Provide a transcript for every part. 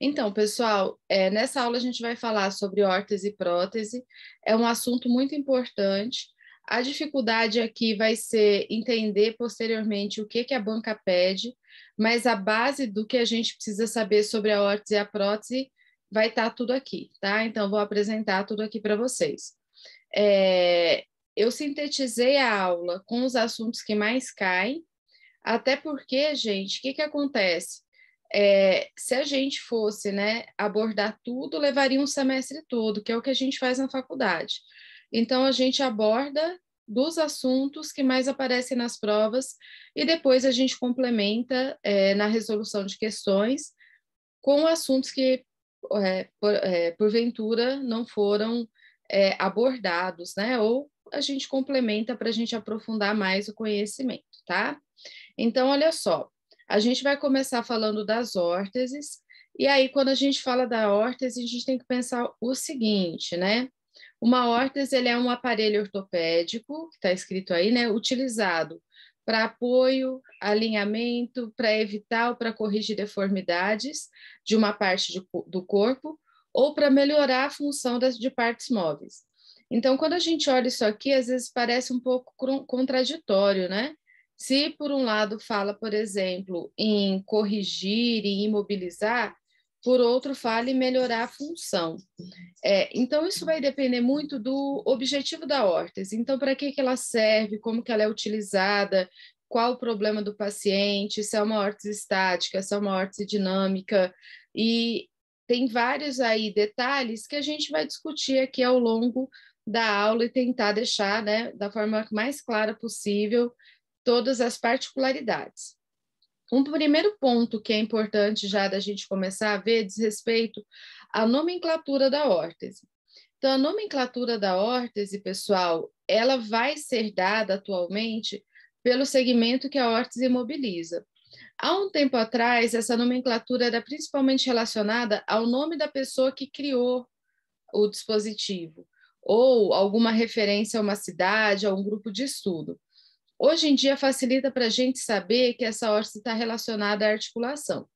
Então, pessoal, é, nessa aula a gente vai falar sobre órtese e prótese. É um assunto muito importante. A dificuldade aqui vai ser entender posteriormente o que, que a banca pede, mas a base do que a gente precisa saber sobre a órtese e a prótese vai estar tá tudo aqui, tá? Então, vou apresentar tudo aqui para vocês. É, eu sintetizei a aula com os assuntos que mais caem, até porque, gente, o que, que acontece? É, se a gente fosse né, abordar tudo, levaria um semestre todo, que é o que a gente faz na faculdade. Então, a gente aborda dos assuntos que mais aparecem nas provas e depois a gente complementa é, na resolução de questões com assuntos que, é, por, é, porventura, não foram é, abordados, né? Ou a gente complementa para a gente aprofundar mais o conhecimento, tá? Então, olha só, a gente vai começar falando das órteses, e aí quando a gente fala da órtese, a gente tem que pensar o seguinte, né? Uma órtese ele é um aparelho ortopédico, que está escrito aí, né? Utilizado para apoio, alinhamento, para evitar ou para corrigir deformidades de uma parte de, do corpo ou para melhorar a função das, de partes móveis. Então, quando a gente olha isso aqui, às vezes parece um pouco contraditório, né? Se, por um lado, fala, por exemplo, em corrigir e imobilizar, por outro, fala em melhorar a função. É, então, isso vai depender muito do objetivo da órtese. Então, para que, que ela serve, como que ela é utilizada, qual o problema do paciente, se é uma órtese estática, se é uma órtese dinâmica. E tem vários aí detalhes que a gente vai discutir aqui ao longo da aula e tentar deixar né, da forma mais clara possível todas as particularidades. Um primeiro ponto que é importante já da gente começar a ver diz respeito à nomenclatura da órtese. Então, a nomenclatura da órtese, pessoal, ela vai ser dada atualmente pelo segmento que a órtese mobiliza. Há um tempo atrás, essa nomenclatura era principalmente relacionada ao nome da pessoa que criou o dispositivo, ou alguma referência a uma cidade, a um grupo de estudo. Hoje em dia facilita para a gente saber que essa óssea está relacionada à articulação.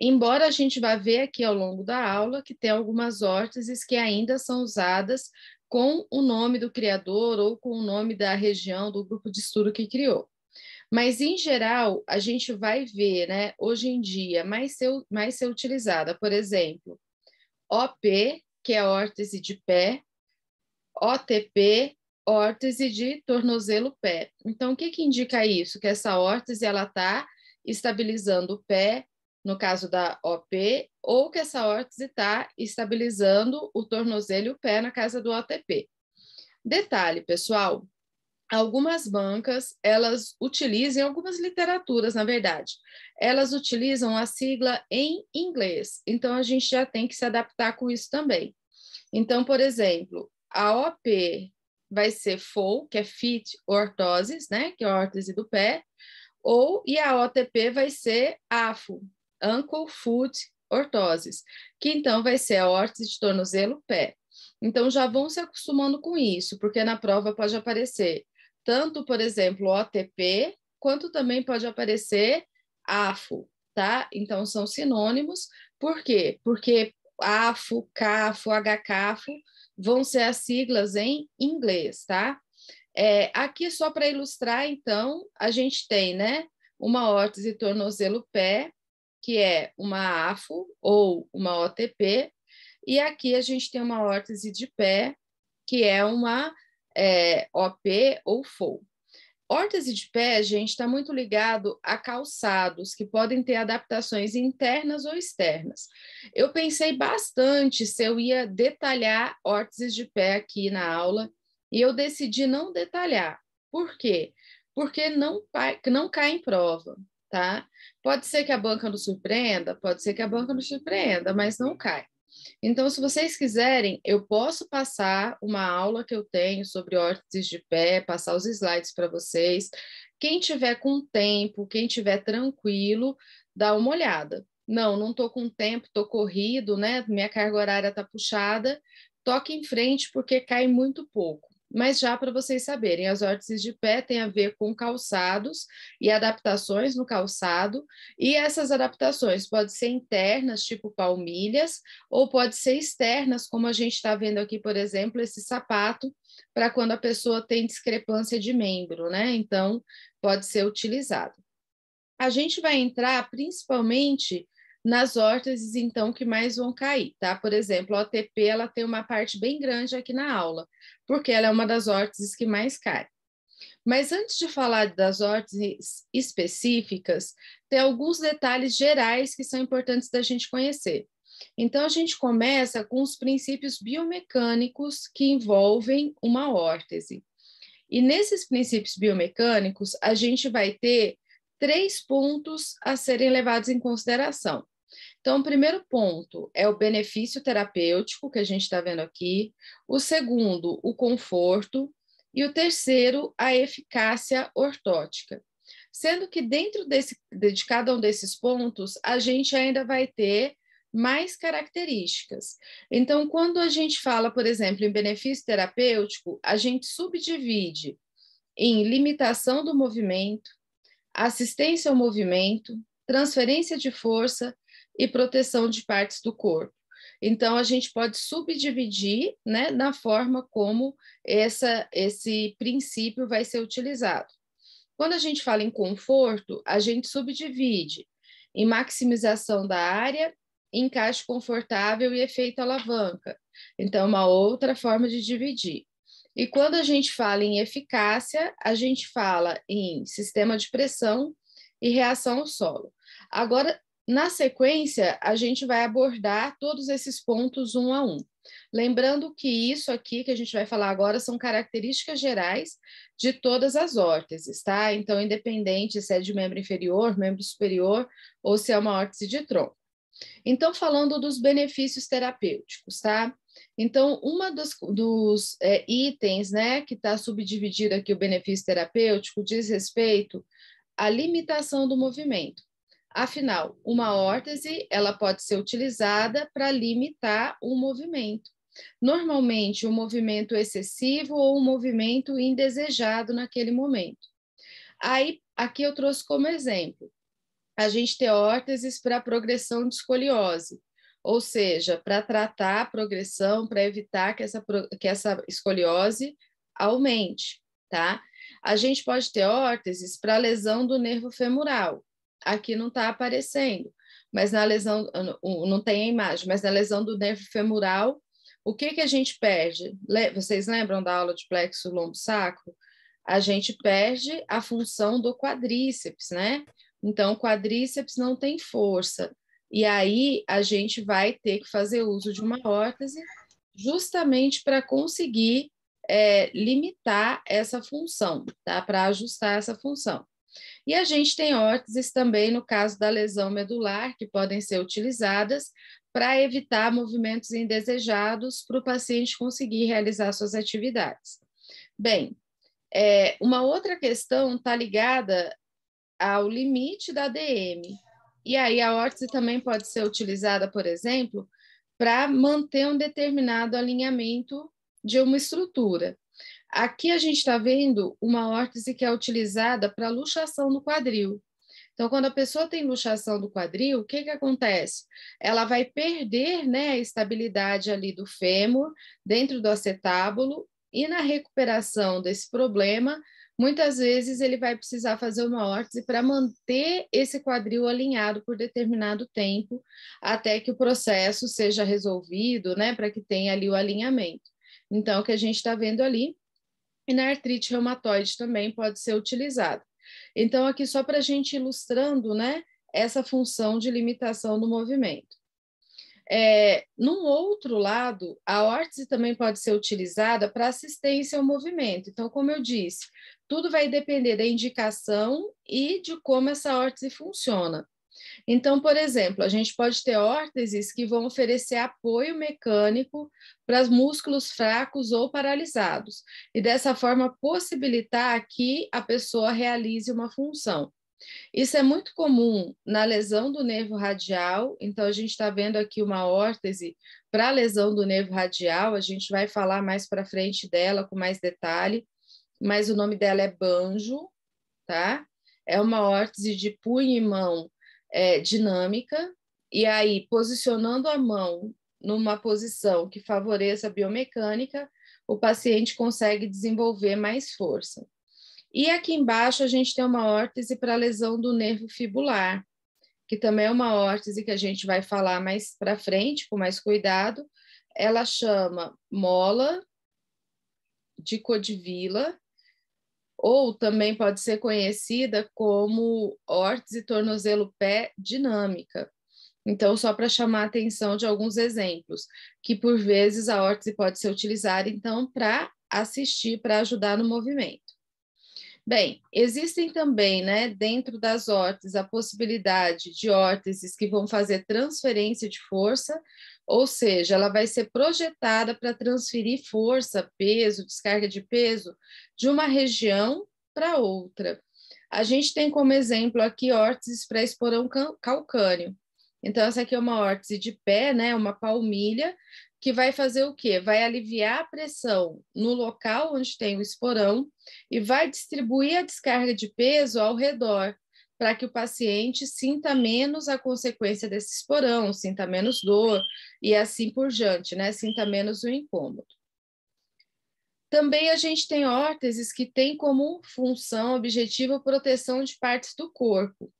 Embora a gente vá ver aqui ao longo da aula que tem algumas órteses que ainda são usadas com o nome do criador ou com o nome da região do grupo de estudo que criou. Mas, em geral, a gente vai ver, né, hoje em dia, mais ser, mais ser utilizada, por exemplo, OP, que é órtese de pé, OTP, órtese de tornozelo pé. Então, o que, que indica isso? Que essa órtese ela está estabilizando o pé, no caso da OP, ou que essa órtese está estabilizando o tornozelo e o pé na casa do OTP. Detalhe, pessoal, algumas bancas, elas utilizam, algumas literaturas, na verdade, elas utilizam a sigla em inglês, então a gente já tem que se adaptar com isso também. Então, por exemplo, a OP vai ser FOL, que é fit ortoses, né, que é a órtese do pé, ou e a OTP vai ser AFO, ankle foot ortoses, que então vai ser a órtese de tornozelo pé. Então já vão se acostumando com isso, porque na prova pode aparecer tanto, por exemplo, OTP, quanto também pode aparecer AFO, tá? Então são sinônimos. Por quê? Porque AFO, CAFO, HCAFO vão ser as siglas em inglês, tá? É, aqui, só para ilustrar, então, a gente tem, né, uma órtese tornozelo-pé, que é uma AFO ou uma OTP, e aqui a gente tem uma órtese de pé, que é uma é, OP ou FOL. Órtese de pé, gente, está muito ligado a calçados, que podem ter adaptações internas ou externas. Eu pensei bastante se eu ia detalhar órteses de pé aqui na aula, e eu decidi não detalhar. Por quê? Porque não, não cai em prova, tá? Pode ser que a banca nos surpreenda, pode ser que a banca nos surpreenda, mas não cai. Então, se vocês quiserem, eu posso passar uma aula que eu tenho sobre órteses de pé, passar os slides para vocês. Quem tiver com tempo, quem tiver tranquilo, dá uma olhada. Não, não estou com tempo, estou corrido, né? Minha carga horária está puxada. Toque em frente porque cai muito pouco. Mas já para vocês saberem, as órtices de pé têm a ver com calçados e adaptações no calçado, e essas adaptações podem ser internas, tipo palmilhas, ou pode ser externas, como a gente está vendo aqui, por exemplo, esse sapato para quando a pessoa tem discrepância de membro, né? Então, pode ser utilizado. A gente vai entrar principalmente nas órteses, então, que mais vão cair, tá? Por exemplo, a OTP, ela tem uma parte bem grande aqui na aula, porque ela é uma das órteses que mais cai. Mas antes de falar das órteses específicas, tem alguns detalhes gerais que são importantes da gente conhecer. Então, a gente começa com os princípios biomecânicos que envolvem uma órtese. E nesses princípios biomecânicos, a gente vai ter três pontos a serem levados em consideração. Então, o primeiro ponto é o benefício terapêutico, que a gente está vendo aqui. O segundo, o conforto. E o terceiro, a eficácia ortótica. Sendo que dentro desse, de cada um desses pontos, a gente ainda vai ter mais características. Então, quando a gente fala, por exemplo, em benefício terapêutico, a gente subdivide em limitação do movimento, assistência ao movimento, transferência de força e proteção de partes do corpo. Então, a gente pode subdividir né, na forma como essa, esse princípio vai ser utilizado. Quando a gente fala em conforto, a gente subdivide em maximização da área, encaixe confortável e efeito alavanca. Então, é uma outra forma de dividir. E quando a gente fala em eficácia, a gente fala em sistema de pressão e reação ao solo. Agora, na sequência, a gente vai abordar todos esses pontos um a um. Lembrando que isso aqui que a gente vai falar agora são características gerais de todas as órteses, tá? Então, independente se é de membro inferior, membro superior ou se é uma órtese de tronco. Então, falando dos benefícios terapêuticos, tá? Então, uma dos, dos é, itens né, que está subdividido aqui o benefício terapêutico diz respeito à limitação do movimento. Afinal, uma órtese ela pode ser utilizada para limitar o movimento. Normalmente, um movimento excessivo ou um movimento indesejado naquele momento. Aí, aqui eu trouxe como exemplo: a gente tem órteses para progressão de escoliose ou seja, para tratar a progressão, para evitar que essa, que essa escoliose aumente, tá? A gente pode ter órteses para lesão do nervo femoral, aqui não está aparecendo, mas na lesão, não tem a imagem, mas na lesão do nervo femoral, o que, que a gente perde? Vocês lembram da aula de plexo lombo sacro? A gente perde a função do quadríceps, né? Então, o quadríceps não tem força. E aí a gente vai ter que fazer uso de uma órtese justamente para conseguir é, limitar essa função, tá? para ajustar essa função. E a gente tem órteses também no caso da lesão medular, que podem ser utilizadas para evitar movimentos indesejados para o paciente conseguir realizar suas atividades. Bem, é, uma outra questão está ligada ao limite da DM, e aí a órtese também pode ser utilizada, por exemplo, para manter um determinado alinhamento de uma estrutura. Aqui a gente está vendo uma órtese que é utilizada para luxação do quadril. Então, quando a pessoa tem luxação do quadril, o que, que acontece? Ela vai perder né, a estabilidade ali do fêmur dentro do acetábulo e na recuperação desse problema, muitas vezes ele vai precisar fazer uma órtese para manter esse quadril alinhado por determinado tempo, até que o processo seja resolvido, né, para que tenha ali o alinhamento. Então, é o que a gente está vendo ali, e na artrite reumatoide também pode ser utilizado. Então, aqui só para a gente ilustrando, né, essa função de limitação do movimento. É, num outro lado, a órtese também pode ser utilizada para assistência ao movimento. Então, como eu disse, tudo vai depender da indicação e de como essa órtese funciona. Então, por exemplo, a gente pode ter órteses que vão oferecer apoio mecânico para músculos fracos ou paralisados, e dessa forma possibilitar que a pessoa realize uma função. Isso é muito comum na lesão do nervo radial, então a gente está vendo aqui uma órtese para lesão do nervo radial, a gente vai falar mais para frente dela com mais detalhe mas o nome dela é Banjo, tá? É uma órtese de punho e mão é, dinâmica, e aí posicionando a mão numa posição que favoreça a biomecânica, o paciente consegue desenvolver mais força. E aqui embaixo a gente tem uma órtese para lesão do nervo fibular, que também é uma órtese que a gente vai falar mais para frente, com mais cuidado. Ela chama mola de Codivila ou também pode ser conhecida como órtese tornozelo pé dinâmica. Então, só para chamar a atenção de alguns exemplos, que por vezes a órtese pode ser utilizada então para assistir, para ajudar no movimento. Bem, existem também, né, dentro das órteses, a possibilidade de órteses que vão fazer transferência de força, ou seja, ela vai ser projetada para transferir força, peso, descarga de peso de uma região para outra. A gente tem como exemplo aqui órteses para esporão calcâneo, então, essa aqui é uma órtese de pé, né? Uma palmilha, que vai fazer o quê? Vai aliviar a pressão no local onde tem o esporão e vai distribuir a descarga de peso ao redor, para que o paciente sinta menos a consequência desse esporão, sinta menos dor e assim por diante, né? Sinta menos o incômodo. Também a gente tem órteses que têm como função objetiva proteção de partes do corpo.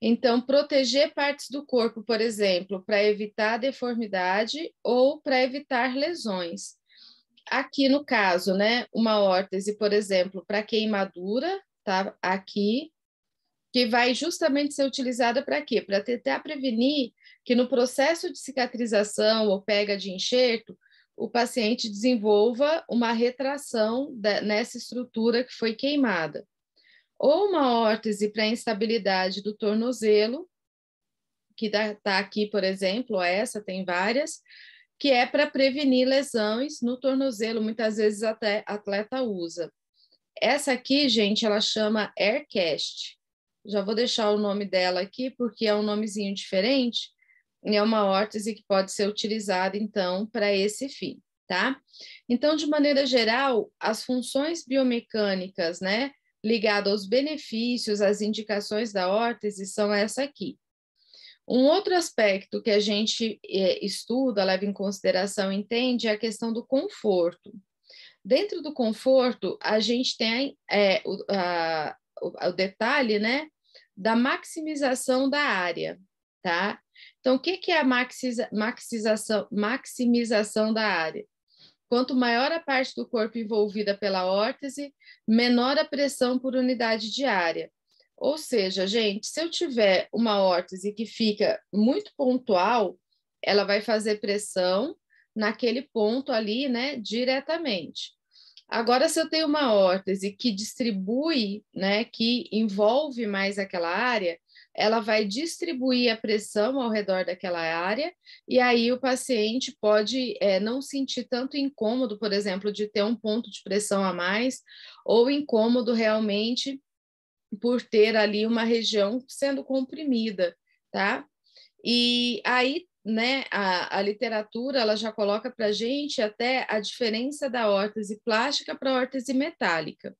Então, proteger partes do corpo, por exemplo, para evitar deformidade ou para evitar lesões. Aqui no caso, né, uma órtese, por exemplo, para queimadura, tá aqui, que vai justamente ser utilizada para quê? Para tentar prevenir que no processo de cicatrização ou pega de enxerto, o paciente desenvolva uma retração da, nessa estrutura que foi queimada ou uma órtese para instabilidade do tornozelo, que está tá aqui, por exemplo, essa tem várias, que é para prevenir lesões no tornozelo, muitas vezes até atleta usa. Essa aqui, gente, ela chama Aircast. Já vou deixar o nome dela aqui, porque é um nomezinho diferente, e é uma órtese que pode ser utilizada, então, para esse fim, tá? Então, de maneira geral, as funções biomecânicas, né, ligado aos benefícios, às indicações da órtese, são essa aqui. Um outro aspecto que a gente é, estuda, leva em consideração, entende, é a questão do conforto. Dentro do conforto, a gente tem é, o, a, o, o detalhe né, da maximização da área, tá? Então, o que, que é a maxiza, maximização da área? Quanto maior a parte do corpo envolvida pela órtese, menor a pressão por unidade diária. Ou seja, gente, se eu tiver uma órtese que fica muito pontual, ela vai fazer pressão naquele ponto ali, né, diretamente. Agora, se eu tenho uma órtese que distribui, né, que envolve mais aquela área, ela vai distribuir a pressão ao redor daquela área, e aí o paciente pode é, não sentir tanto incômodo, por exemplo, de ter um ponto de pressão a mais, ou incômodo realmente por ter ali uma região sendo comprimida, tá? E aí, né, a, a literatura ela já coloca para gente até a diferença da órtese plástica para a órtese metálica.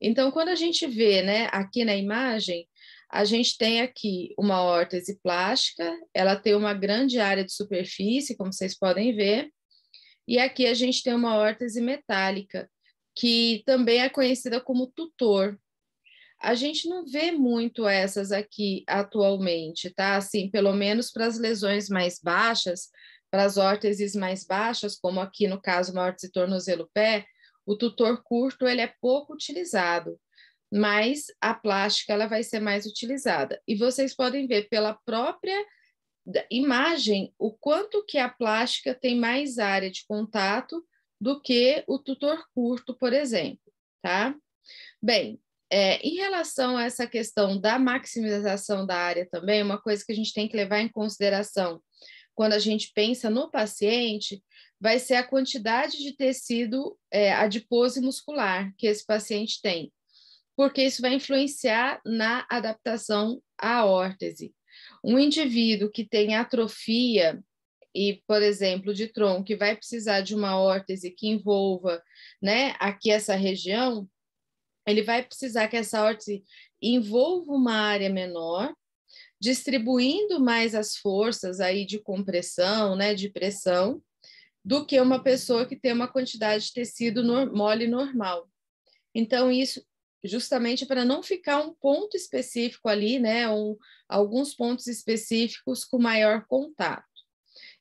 Então, quando a gente vê, né, aqui na imagem, a gente tem aqui uma órtese plástica, ela tem uma grande área de superfície, como vocês podem ver, e aqui a gente tem uma órtese metálica, que também é conhecida como tutor. A gente não vê muito essas aqui atualmente, tá? Assim, pelo menos para as lesões mais baixas, para as órteses mais baixas, como aqui no caso uma órtese tornozelo-pé, o tutor curto ele é pouco utilizado mas a plástica ela vai ser mais utilizada. E vocês podem ver pela própria imagem o quanto que a plástica tem mais área de contato do que o tutor curto, por exemplo, tá? Bem, é, em relação a essa questão da maximização da área também, uma coisa que a gente tem que levar em consideração quando a gente pensa no paciente vai ser a quantidade de tecido é, adiposo e muscular que esse paciente tem porque isso vai influenciar na adaptação à órtese. Um indivíduo que tem atrofia e, por exemplo, de tronco, que vai precisar de uma órtese que envolva, né, aqui essa região, ele vai precisar que essa órtese envolva uma área menor, distribuindo mais as forças aí de compressão, né, de pressão, do que uma pessoa que tem uma quantidade de tecido mole normal. Então, isso justamente para não ficar um ponto específico ali, né? Um, alguns pontos específicos com maior contato.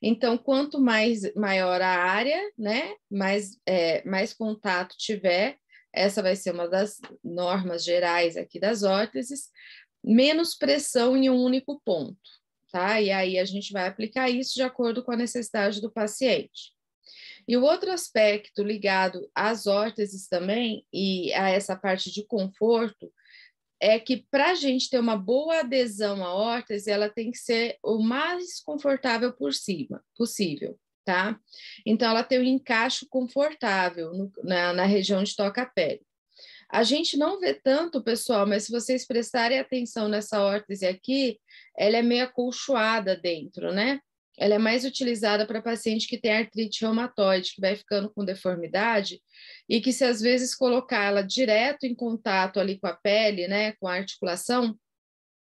Então, quanto mais maior a área, né? Mais, é, mais contato tiver, essa vai ser uma das normas gerais aqui das órteses, menos pressão em um único ponto, tá? E aí a gente vai aplicar isso de acordo com a necessidade do paciente. E o outro aspecto ligado às órteses também e a essa parte de conforto é que para a gente ter uma boa adesão à órtese, ela tem que ser o mais confortável por cima possível, tá? Então ela tem um encaixe confortável no, na, na região de toca pele. A gente não vê tanto, pessoal, mas se vocês prestarem atenção nessa órtese aqui, ela é meio acolchoada dentro, né? ela é mais utilizada para paciente que tem artrite reumatoide, que vai ficando com deformidade, e que se às vezes colocar ela direto em contato ali com a pele, né, com a articulação,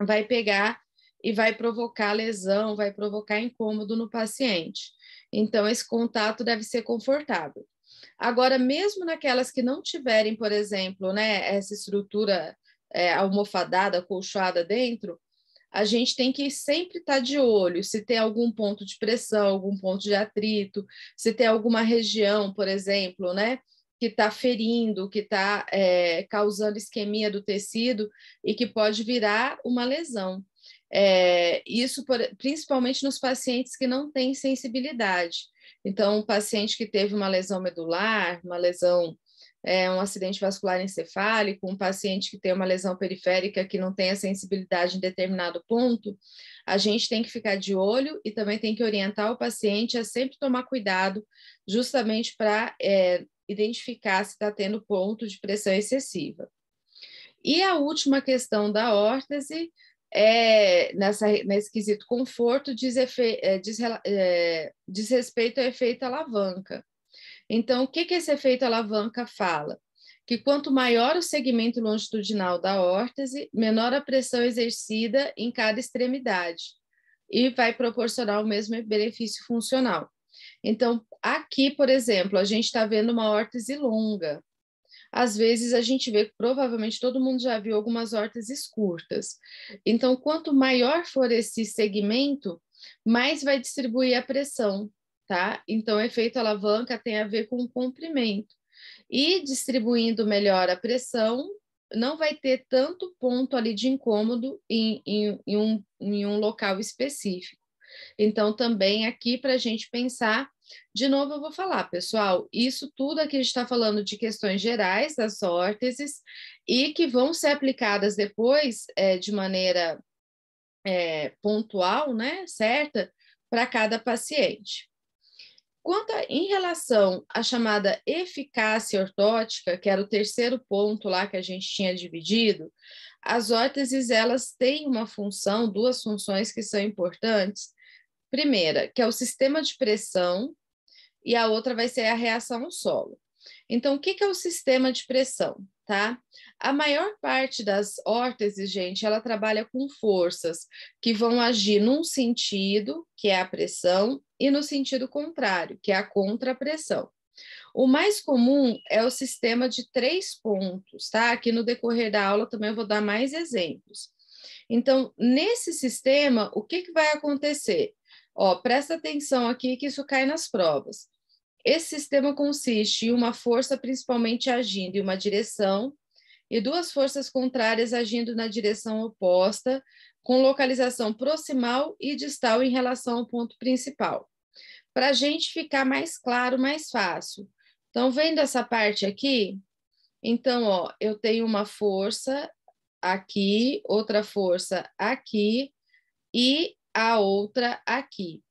vai pegar e vai provocar lesão, vai provocar incômodo no paciente. Então, esse contato deve ser confortável. Agora, mesmo naquelas que não tiverem, por exemplo, né, essa estrutura é, almofadada, colchoada dentro, a gente tem que sempre estar tá de olho se tem algum ponto de pressão, algum ponto de atrito, se tem alguma região, por exemplo, né, que está ferindo, que está é, causando isquemia do tecido e que pode virar uma lesão. É, isso por, principalmente nos pacientes que não têm sensibilidade. Então, um paciente que teve uma lesão medular, uma lesão é, um acidente vascular encefálico, um paciente que tem uma lesão periférica que não tem a sensibilidade em determinado ponto, a gente tem que ficar de olho e também tem que orientar o paciente a sempre tomar cuidado, justamente para é, identificar se está tendo ponto de pressão excessiva. E a última questão da órtese é, nessa, nesse quesito conforto diz, efe, é, diz, é, diz respeito ao efeito alavanca. Então, o que, que esse efeito alavanca fala? Que quanto maior o segmento longitudinal da órtese, menor a pressão exercida em cada extremidade e vai proporcionar o mesmo benefício funcional. Então, aqui, por exemplo, a gente está vendo uma órtese longa. Às vezes a gente vê, provavelmente todo mundo já viu algumas órteses curtas. Então, quanto maior for esse segmento, mais vai distribuir a pressão tá? Então, o efeito alavanca tem a ver com o comprimento. E distribuindo melhor a pressão, não vai ter tanto ponto ali de incômodo em, em, em um, em um local específico. Então, também aqui para a gente pensar, de novo eu vou falar, pessoal, isso tudo aqui a gente está falando de questões gerais das órteses e que vão ser aplicadas depois é, de maneira é, pontual, né, certa, para cada paciente. Quanto a, em relação à chamada eficácia ortótica, que era o terceiro ponto lá que a gente tinha dividido, as órteses elas têm uma função, duas funções que são importantes. Primeira, que é o sistema de pressão, e a outra vai ser a reação ao solo. Então, o que, que é o sistema de pressão? tá? A maior parte das órteses, gente, ela trabalha com forças que vão agir num sentido, que é a pressão, e no sentido contrário, que é a contrapressão. O mais comum é o sistema de três pontos, tá? Aqui no decorrer da aula também eu vou dar mais exemplos. Então, nesse sistema, o que, que vai acontecer? Ó, presta atenção aqui que isso cai nas provas. Esse sistema consiste em uma força principalmente agindo em uma direção e duas forças contrárias agindo na direção oposta, com localização proximal e distal em relação ao ponto principal. Para a gente ficar mais claro, mais fácil. Então, vendo essa parte aqui, então, ó, eu tenho uma força aqui, outra força aqui e a outra aqui.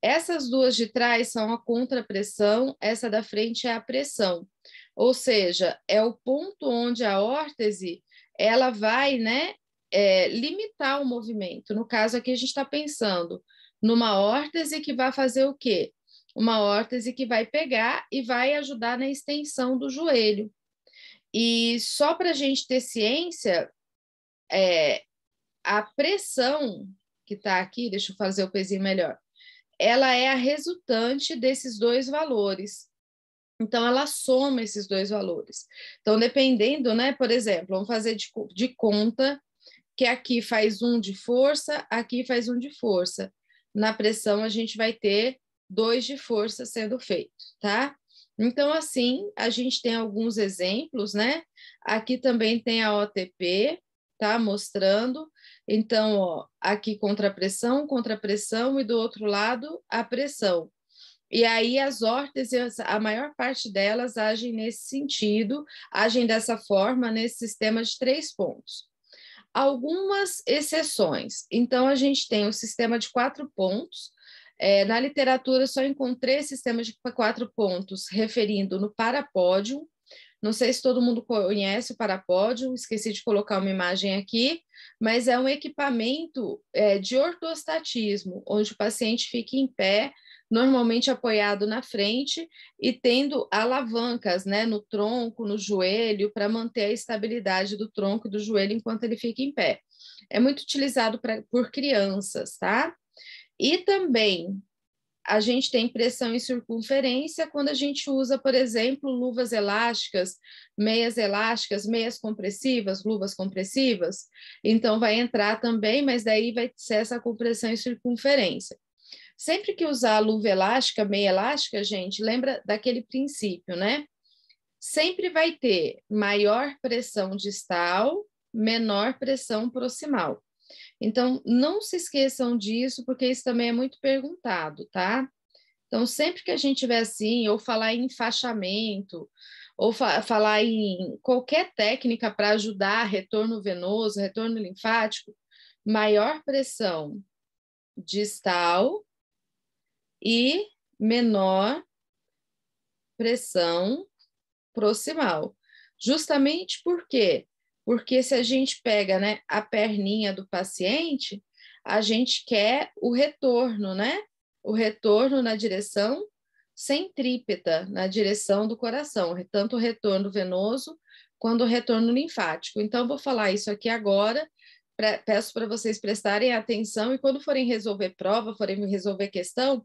Essas duas de trás são a contrapressão, essa da frente é a pressão. Ou seja, é o ponto onde a órtese ela vai né, é, limitar o movimento. No caso aqui, a gente está pensando numa órtese que vai fazer o quê? Uma órtese que vai pegar e vai ajudar na extensão do joelho. E só para a gente ter ciência, é, a pressão que está aqui, deixa eu fazer o pezinho melhor ela é a resultante desses dois valores. Então, ela soma esses dois valores. Então, dependendo, né? Por exemplo, vamos fazer de, de conta que aqui faz um de força, aqui faz um de força. Na pressão, a gente vai ter dois de força sendo feito, tá? Então, assim, a gente tem alguns exemplos, né? Aqui também tem a OTP, tá? Mostrando então, ó, aqui contra a pressão, contra a pressão e do outro lado a pressão. E aí as órteses, a maior parte delas agem nesse sentido, agem dessa forma nesse sistema de três pontos. Algumas exceções. Então a gente tem o sistema de quatro pontos. É, na literatura só encontrei sistema de quatro pontos referindo no parapódio, não sei se todo mundo conhece o parapódio, esqueci de colocar uma imagem aqui, mas é um equipamento é, de ortostatismo, onde o paciente fica em pé, normalmente apoiado na frente e tendo alavancas né, no tronco, no joelho, para manter a estabilidade do tronco e do joelho enquanto ele fica em pé. É muito utilizado pra, por crianças, tá? E também a gente tem pressão em circunferência quando a gente usa, por exemplo, luvas elásticas, meias elásticas, meias compressivas, luvas compressivas. Então, vai entrar também, mas daí vai ser essa compressão em circunferência. Sempre que usar luva elástica, meia elástica, gente, lembra daquele princípio, né? Sempre vai ter maior pressão distal, menor pressão proximal. Então, não se esqueçam disso, porque isso também é muito perguntado, tá? Então, sempre que a gente tiver assim, ou falar em enfaixamento, ou fa falar em qualquer técnica para ajudar retorno venoso, retorno linfático, maior pressão distal e menor pressão proximal. Justamente porque porque se a gente pega né, a perninha do paciente, a gente quer o retorno, né? O retorno na direção centrípeta, na direção do coração, tanto o retorno venoso quanto o retorno linfático. Então, vou falar isso aqui agora. peço para vocês prestarem atenção e quando forem resolver prova, forem resolver questão,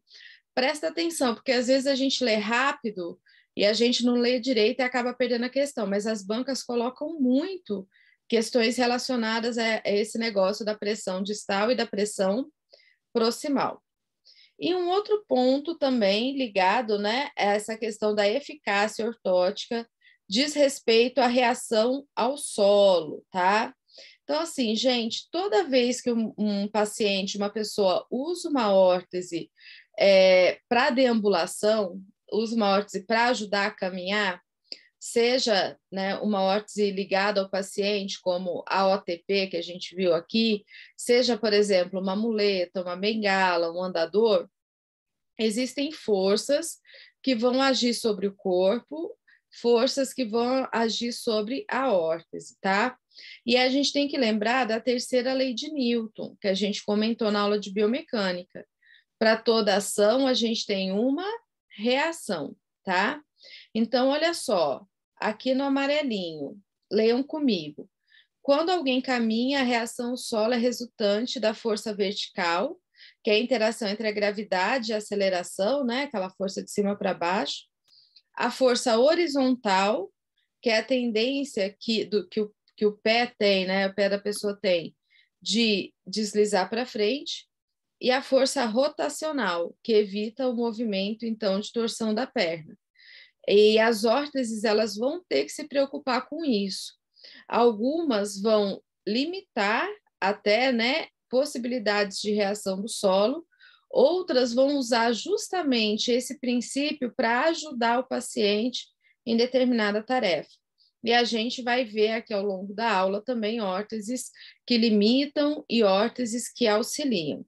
presta atenção, porque às vezes a gente lê rápido e a gente não lê direito e acaba perdendo a questão, mas as bancas colocam muito questões relacionadas a, a esse negócio da pressão distal e da pressão proximal. E um outro ponto também ligado né, a essa questão da eficácia ortótica diz respeito à reação ao solo, tá? Então, assim, gente, toda vez que um, um paciente, uma pessoa usa uma órtese é, para deambulação, usa uma para ajudar a caminhar, seja né, uma órtese ligada ao paciente, como a OTP que a gente viu aqui, seja, por exemplo, uma muleta, uma bengala, um andador, existem forças que vão agir sobre o corpo, forças que vão agir sobre a órtese, tá? E a gente tem que lembrar da terceira lei de Newton, que a gente comentou na aula de biomecânica. Para toda ação, a gente tem uma reação, tá? Então, olha só, aqui no amarelinho, leiam comigo. Quando alguém caminha, a reação solo é resultante da força vertical, que é a interação entre a gravidade e a aceleração, né? aquela força de cima para baixo, a força horizontal, que é a tendência que, do, que, o, que o pé tem, né? o pé da pessoa tem, de deslizar para frente, e a força rotacional, que evita o movimento, então, de torção da perna. E as órteses, elas vão ter que se preocupar com isso. Algumas vão limitar até, né, possibilidades de reação do solo, outras vão usar justamente esse princípio para ajudar o paciente em determinada tarefa. E a gente vai ver aqui ao longo da aula também órteses que limitam e órteses que auxiliam.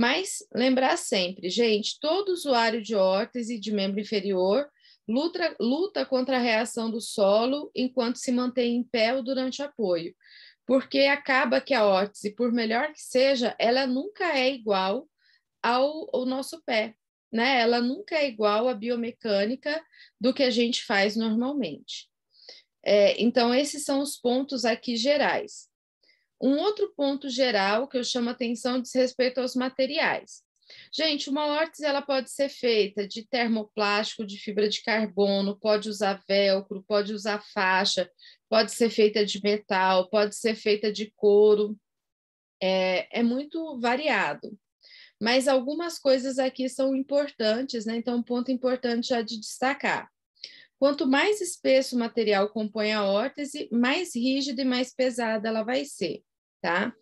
Mas lembrar sempre, gente, todo usuário de órtese de membro inferior luta, luta contra a reação do solo enquanto se mantém em pé ou durante apoio, porque acaba que a órtese, por melhor que seja, ela nunca é igual ao, ao nosso pé, né? Ela nunca é igual à biomecânica do que a gente faz normalmente. É, então, esses são os pontos aqui gerais. Um outro ponto geral que eu chamo atenção diz respeito aos materiais. Gente, uma lórtice ela pode ser feita de termoplástico, de fibra de carbono, pode usar velcro, pode usar faixa, pode ser feita de metal, pode ser feita de couro. É, é muito variado. Mas algumas coisas aqui são importantes, né? Então, um ponto importante já de destacar. Quanto mais espesso o material compõe a órtese, mais rígida e mais pesada ela vai ser tá?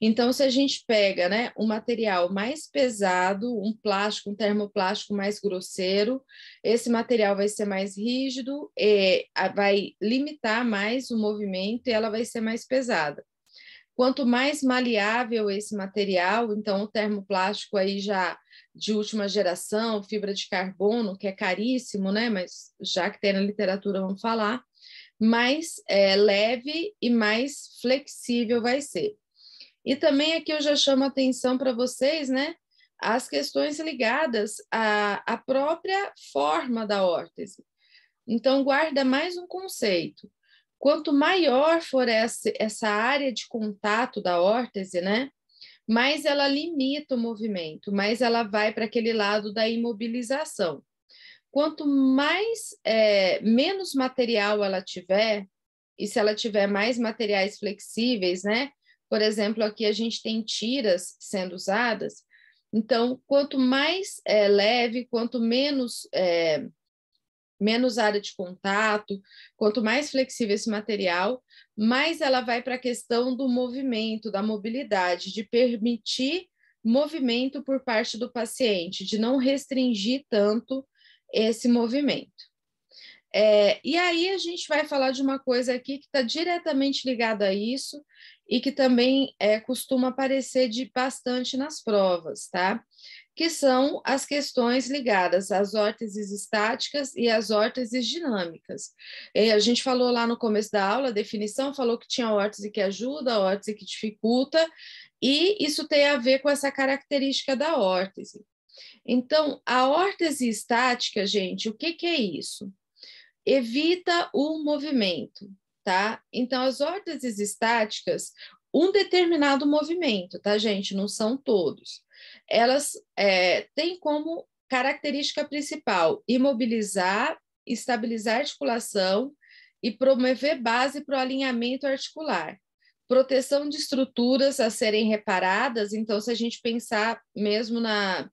Então, se a gente pega né, um material mais pesado, um plástico, um termoplástico mais grosseiro, esse material vai ser mais rígido, é, vai limitar mais o movimento e ela vai ser mais pesada. Quanto mais maleável esse material, então o termoplástico aí já de última geração, fibra de carbono, que é caríssimo, né? Mas já que tem na literatura, vamos falar mais é, leve e mais flexível vai ser. E também aqui eu já chamo atenção para vocês, né? As questões ligadas à, à própria forma da órtese. Então, guarda mais um conceito. Quanto maior for essa, essa área de contato da órtese, né? Mais ela limita o movimento, mais ela vai para aquele lado da imobilização quanto mais é, menos material ela tiver, e se ela tiver mais materiais flexíveis, né? Por exemplo, aqui a gente tem tiras sendo usadas, então quanto mais é, leve, quanto menos é, menos área de contato, quanto mais flexível esse material, mais ela vai para a questão do movimento, da mobilidade, de permitir movimento por parte do paciente, de não restringir tanto esse movimento. É, e aí a gente vai falar de uma coisa aqui que está diretamente ligada a isso e que também é, costuma aparecer de bastante nas provas, tá? Que são as questões ligadas às órteses estáticas e às órteses dinâmicas. E a gente falou lá no começo da aula, a definição falou que tinha órtese que ajuda, órtese que dificulta, e isso tem a ver com essa característica da órtese. Então, a órtese estática, gente, o que, que é isso? Evita o movimento, tá? Então, as órteses estáticas, um determinado movimento, tá, gente? Não são todos. Elas é, têm como característica principal imobilizar, estabilizar a articulação e promover base para o alinhamento articular. Proteção de estruturas a serem reparadas, então, se a gente pensar mesmo na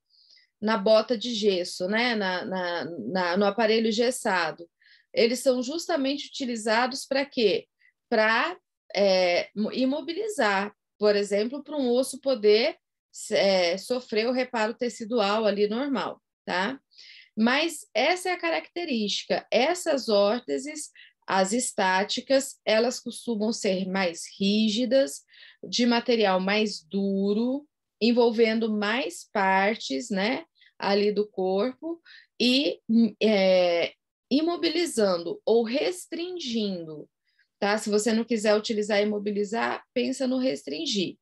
na bota de gesso, né? na, na, na no aparelho gessado. Eles são justamente utilizados para quê? Para é, imobilizar, por exemplo, para um osso poder é, sofrer o reparo tecidual ali normal, tá? Mas essa é a característica. Essas órteses, as estáticas, elas costumam ser mais rígidas, de material mais duro, envolvendo mais partes, né? ali do corpo e é, imobilizando ou restringindo, tá? Se você não quiser utilizar imobilizar, pensa no restringir.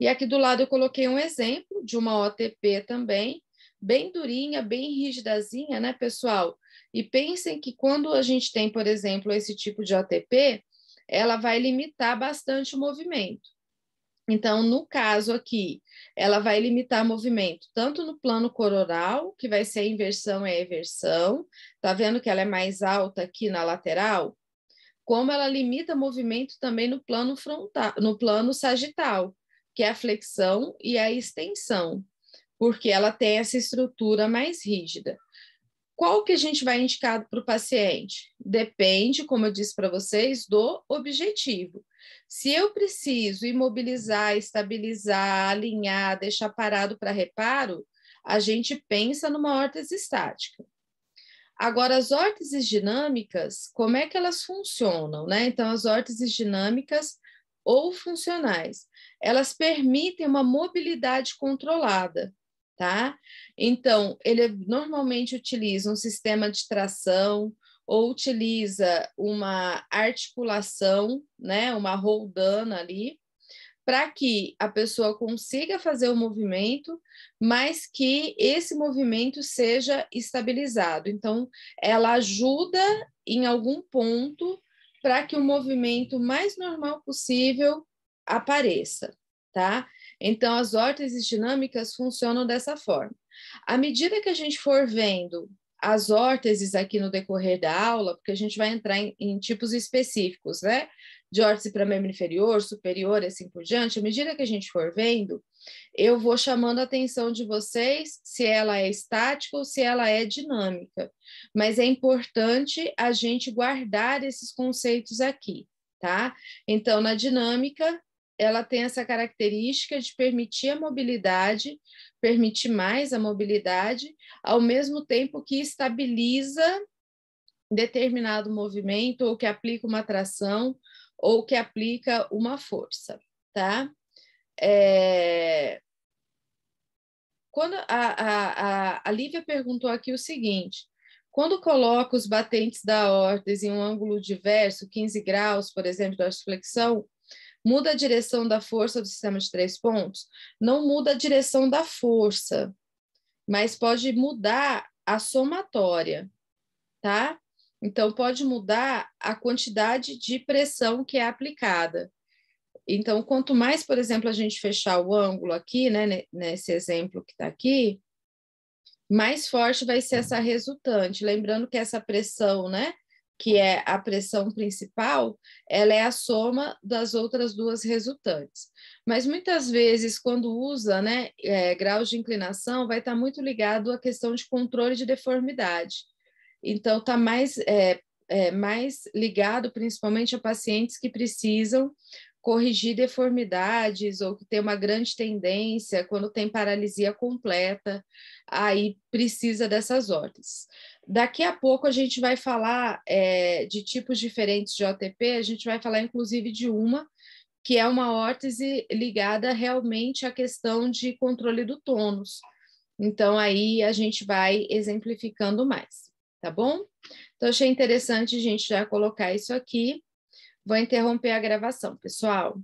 E aqui do lado eu coloquei um exemplo de uma OTP também, bem durinha, bem rigidazinha, né, pessoal? E pensem que quando a gente tem, por exemplo, esse tipo de OTP, ela vai limitar bastante o movimento. Então, no caso aqui, ela vai limitar movimento tanto no plano coronal, que vai ser a inversão e a eversão, tá vendo que ela é mais alta aqui na lateral? Como ela limita movimento também no plano frontal, no plano sagital, que é a flexão e a extensão, porque ela tem essa estrutura mais rígida. Qual que a gente vai indicar para o paciente? Depende, como eu disse para vocês, do objetivo. Se eu preciso imobilizar, estabilizar, alinhar, deixar parado para reparo, a gente pensa numa órtese estática. Agora, as órteses dinâmicas, como é que elas funcionam? Né? Então, as órteses dinâmicas ou funcionais, elas permitem uma mobilidade controlada, tá? Então, ele é, normalmente utiliza um sistema de tração, ou utiliza uma articulação, né, uma roldana ali, para que a pessoa consiga fazer o movimento, mas que esse movimento seja estabilizado. Então, ela ajuda em algum ponto para que o movimento mais normal possível apareça, tá? Então, as órteses dinâmicas funcionam dessa forma. À medida que a gente for vendo as órteses aqui no decorrer da aula, porque a gente vai entrar em, em tipos específicos, né? De órtese para membro inferior, superior, assim por diante. À medida que a gente for vendo, eu vou chamando a atenção de vocês se ela é estática ou se ela é dinâmica. Mas é importante a gente guardar esses conceitos aqui, tá? Então, na dinâmica, ela tem essa característica de permitir a mobilidade, permitir mais a mobilidade, ao mesmo tempo que estabiliza determinado movimento, ou que aplica uma tração, ou que aplica uma força, tá? É... Quando a, a, a, a Lívia perguntou aqui o seguinte: quando coloco os batentes da órtese em um ângulo diverso, 15 graus, por exemplo, da flexão, Muda a direção da força do sistema de três pontos? Não muda a direção da força, mas pode mudar a somatória, tá? Então, pode mudar a quantidade de pressão que é aplicada. Então, quanto mais, por exemplo, a gente fechar o ângulo aqui, né, nesse exemplo que está aqui, mais forte vai ser essa resultante. Lembrando que essa pressão, né, que é a pressão principal, ela é a soma das outras duas resultantes. Mas muitas vezes, quando usa né, é, graus de inclinação, vai estar tá muito ligado à questão de controle de deformidade. Então, está mais, é, é, mais ligado principalmente a pacientes que precisam corrigir deformidades ou que tem uma grande tendência, quando tem paralisia completa, aí precisa dessas ordens. Daqui a pouco a gente vai falar é, de tipos diferentes de OTP, a gente vai falar inclusive de uma que é uma órtese ligada realmente à questão de controle do tônus. Então, aí a gente vai exemplificando mais, tá bom? Então, achei interessante a gente já colocar isso aqui. Vou interromper a gravação, pessoal.